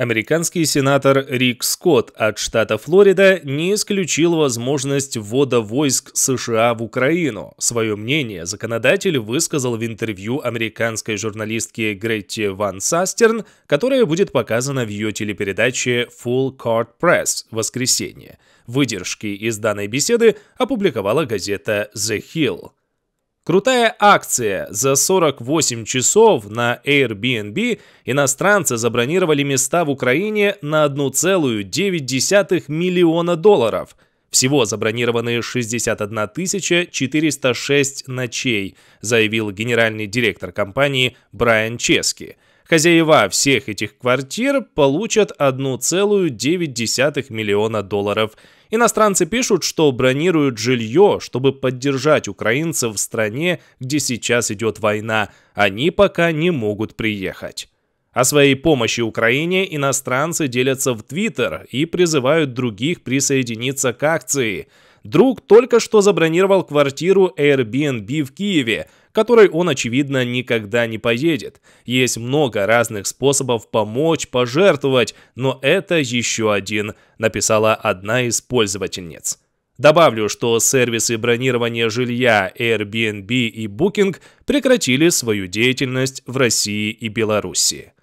Американский сенатор Рик Скотт от штата Флорида не исключил возможность ввода войск США в Украину. Свое мнение законодатель высказал в интервью американской журналистке Гретте Ван Састерн, которая будет показана в ее телепередаче Full Court Press в воскресенье. Выдержки из данной беседы опубликовала газета The Hill. Крутая акция. За 48 часов на Airbnb иностранцы забронировали места в Украине на 1,9 миллиона долларов. Всего забронированы 61 406 ночей, заявил генеральный директор компании Брайан Чески – Хозяева всех этих квартир получат 1,9 миллиона долларов. Иностранцы пишут, что бронируют жилье, чтобы поддержать украинцев в стране, где сейчас идет война. Они пока не могут приехать. О своей помощи Украине иностранцы делятся в Твиттер и призывают других присоединиться к акции. Друг только что забронировал квартиру Airbnb в Киеве – которой он, очевидно, никогда не поедет. Есть много разных способов помочь, пожертвовать, но это еще один, написала одна из пользовательниц. Добавлю, что сервисы бронирования жилья Airbnb и Booking прекратили свою деятельность в России и Беларуси.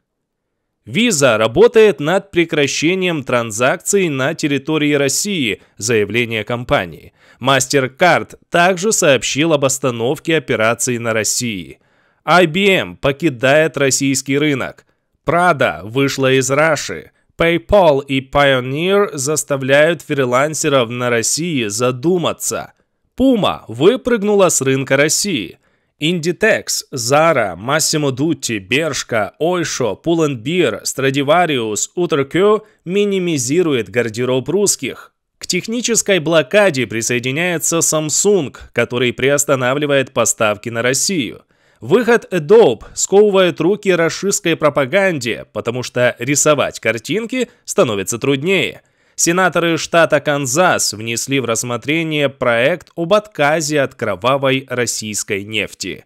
Виза работает над прекращением транзакций на территории России, заявление компании. MasterCard также сообщил об остановке операций на России. IBM покидает российский рынок. Prada вышла из Раши. PayPal и Pioneer заставляют фрилансеров на России задуматься. Puma выпрыгнула с рынка России – Inditex, Zara, Massimo Dutti, Bershka, Oysho, Pull&Bear, Stradivarius, Uterkö минимизирует гардероб русских. К технической блокаде присоединяется Samsung, который приостанавливает поставки на Россию. Выход Adobe сковывает руки расистской пропаганде, потому что рисовать картинки становится труднее – Сенаторы штата Канзас внесли в рассмотрение проект об отказе от кровавой российской нефти.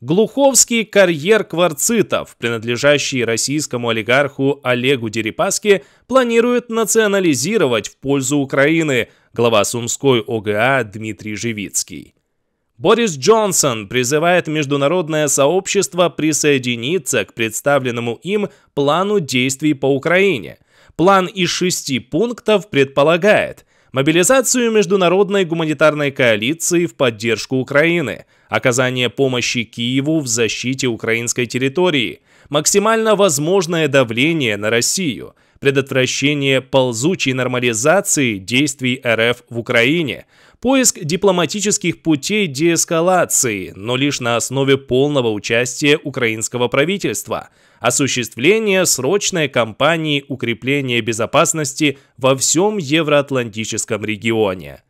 Глуховский карьер кварцитов, принадлежащий российскому олигарху Олегу Дерипаске, планирует национализировать в пользу Украины, глава Сумской ОГА Дмитрий Живицкий. Борис Джонсон призывает международное сообщество присоединиться к представленному им плану действий по Украине – План из шести пунктов предполагает мобилизацию международной гуманитарной коалиции в поддержку Украины, оказание помощи Киеву в защите украинской территории, максимально возможное давление на Россию, предотвращение ползучей нормализации действий РФ в Украине – поиск дипломатических путей деэскалации, но лишь на основе полного участия украинского правительства, осуществление срочной кампании укрепления безопасности во всем евроатлантическом регионе.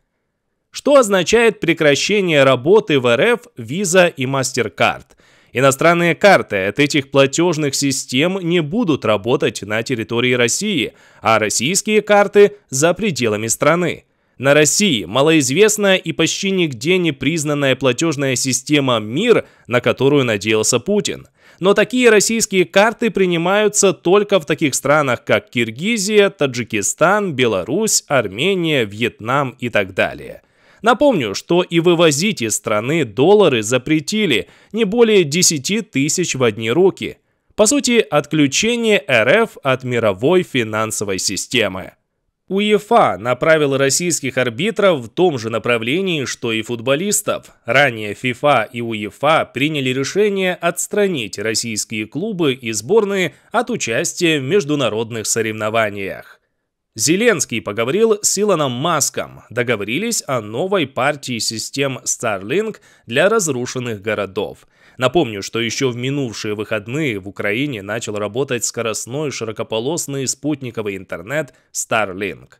Что означает прекращение работы в РФ Visa и MasterCard – Иностранные карты от этих платежных систем не будут работать на территории России, а российские карты за пределами страны. На России малоизвестная и почти нигде не признанная платежная система МИР, на которую надеялся Путин. Но такие российские карты принимаются только в таких странах, как Киргизия, Таджикистан, Беларусь, Армения, Вьетнам и так далее. Напомню, что и вывозить из страны доллары запретили не более 10 тысяч в одни руки. По сути, отключение РФ от мировой финансовой системы. УЕФА направила российских арбитров в том же направлении, что и футболистов. Ранее ФИФА и УЕФА приняли решение отстранить российские клубы и сборные от участия в международных соревнованиях. Зеленский поговорил с Илоном Маском. Договорились о новой партии систем Starlink для разрушенных городов. Напомню, что еще в минувшие выходные в Украине начал работать скоростной широкополосный спутниковый интернет Starlink.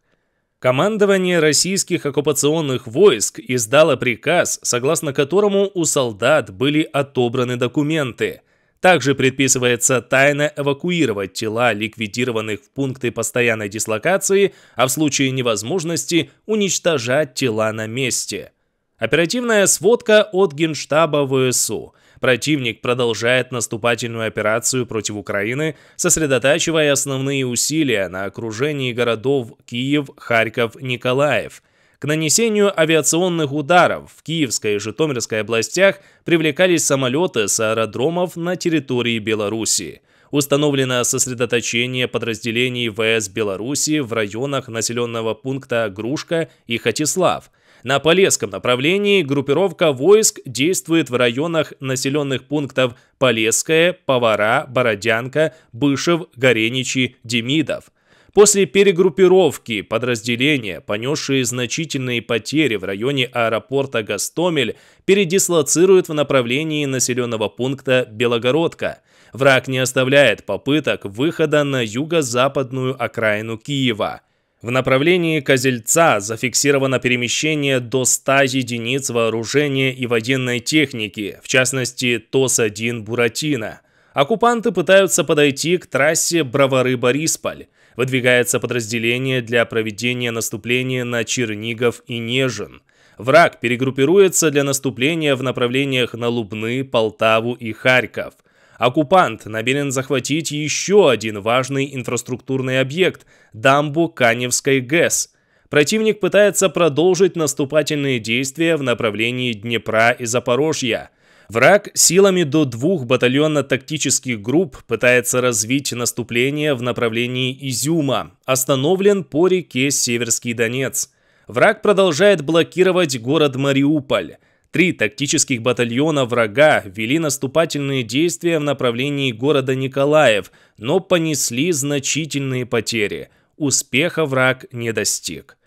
Командование российских оккупационных войск издало приказ, согласно которому у солдат были отобраны документы – также предписывается тайно эвакуировать тела ликвидированных в пункты постоянной дислокации, а в случае невозможности уничтожать тела на месте. Оперативная сводка от Генштаба ВСУ. Противник продолжает наступательную операцию против Украины, сосредотачивая основные усилия на окружении городов Киев, Харьков, Николаев – к нанесению авиационных ударов в Киевской и Житомирской областях привлекались самолеты с аэродромов на территории Беларуси. Установлено сосредоточение подразделений ВС Беларуси в районах населенного пункта Грушка и Хатислав – на Полесском направлении группировка войск действует в районах населенных пунктов Полесская, Повара, Бородянка, Бышев, Гореничи, Демидов. После перегруппировки подразделения, понесшие значительные потери в районе аэропорта Гастомель, передислоцируют в направлении населенного пункта Белогородка. Враг не оставляет попыток выхода на юго-западную окраину Киева. В направлении Козельца зафиксировано перемещение до 100 единиц вооружения и военной техники, в частности ТОС-1 «Буратино». Оккупанты пытаются подойти к трассе Бровары-Борисполь выдвигается подразделение для проведения наступления на Чернигов и Нежин. Враг перегруппируется для наступления в направлениях на Лубны, Полтаву и Харьков. Оккупант намерен захватить еще один важный инфраструктурный объект – дамбу Каневской ГЭС – противник пытается продолжить наступательные действия в направлении Днепра и Запорожья. Враг силами до двух батальонно-тактических групп пытается развить наступление в направлении Изюма, остановлен по реке Северский Донец. Враг продолжает блокировать город Мариуполь. Три тактических батальона врага вели наступательные действия в направлении города Николаев, но понесли значительные потери. Успеха враг не достиг.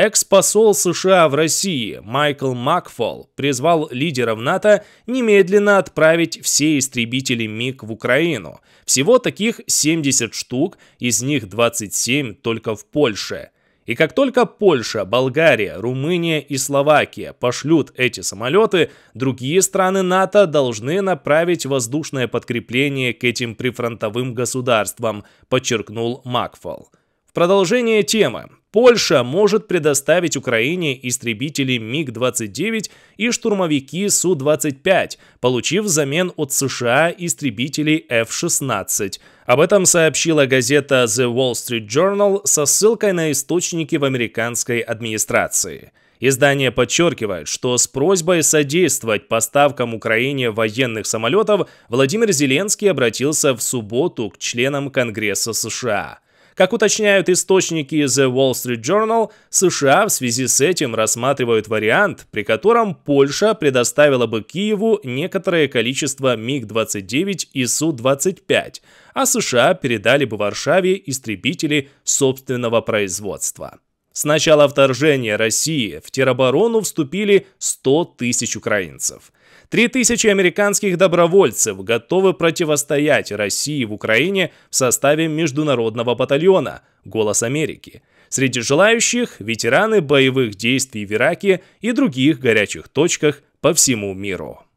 Экс-посол США в России Майкл Макфол призвал лидеров НАТО немедленно отправить все истребители МиГ в Украину. Всего таких 70 штук, из них 27 только в Польше. И как только Польша, Болгария, Румыния и Словакия пошлют эти самолеты, другие страны НАТО должны направить воздушное подкрепление к этим прифронтовым государствам, подчеркнул Макфол. В продолжение темы. Польша может предоставить Украине истребители МиГ-29 и штурмовики Су-25, получив взамен от США истребители F-16. Об этом сообщила газета The Wall Street Journal со ссылкой на источники в американской администрации. Издание подчеркивает, что с просьбой содействовать поставкам Украине военных самолетов Владимир Зеленский обратился в субботу к членам Конгресса США. Как уточняют источники The Wall Street Journal, США в связи с этим рассматривают вариант, при котором Польша предоставила бы Киеву некоторое количество МиГ-29 и Су-25, а США передали бы Варшаве истребители собственного производства. С начала вторжения России в тероборону вступили 100 тысяч украинцев. 3 тысячи американских добровольцев готовы противостоять России в Украине в составе международного батальона «Голос Америки». Среди желающих – ветераны боевых действий в Ираке и других горячих точках по всему миру.